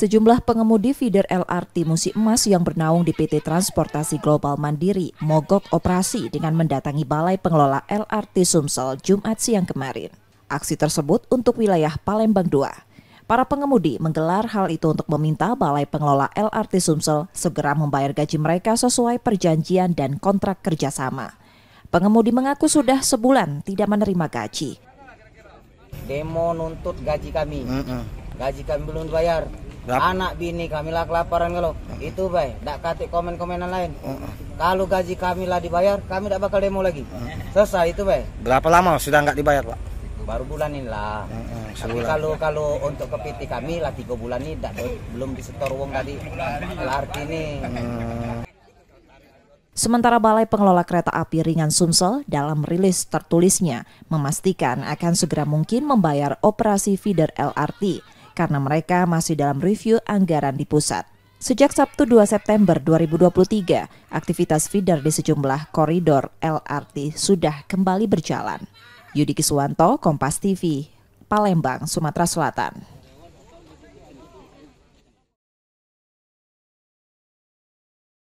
sejumlah pengemudi feeder LRT Musi Emas yang bernaung di PT Transportasi Global Mandiri mogok operasi dengan mendatangi Balai Pengelola LRT Sumsel Jumat siang kemarin. Aksi tersebut untuk wilayah Palembang II. Para pengemudi menggelar hal itu untuk meminta Balai Pengelola LRT Sumsel segera membayar gaji mereka sesuai perjanjian dan kontrak kerjasama. Pengemudi mengaku sudah sebulan tidak menerima gaji. Demo nuntut gaji kami. Gaji kami belum dibayar. Lap. anak bini kami lah kelaparan kalau uh. itu baik Tak katik komen komenan lain uh. kalau gaji kami lah dibayar kami tidak bakal demo lagi uh. selesai itu baik berapa lama sudah nggak dibayar pak baru bulan ini Uh, uh, Tapi kalau kalau untuk kepiti kami lah tiga bulan ini dah, belum disetor uang tadi LRT ini. Sementara Balai Pengelola Kereta Api Ringan Sumsel dalam rilis tertulisnya memastikan akan segera mungkin membayar operasi feeder LRT karena mereka masih dalam review anggaran di pusat. Sejak Sabtu 2 September 2023, aktivitas feeder di sejumlah koridor LRT sudah kembali berjalan. Yudi Kiswanto, Kompas TV, Palembang, Sumatera Selatan.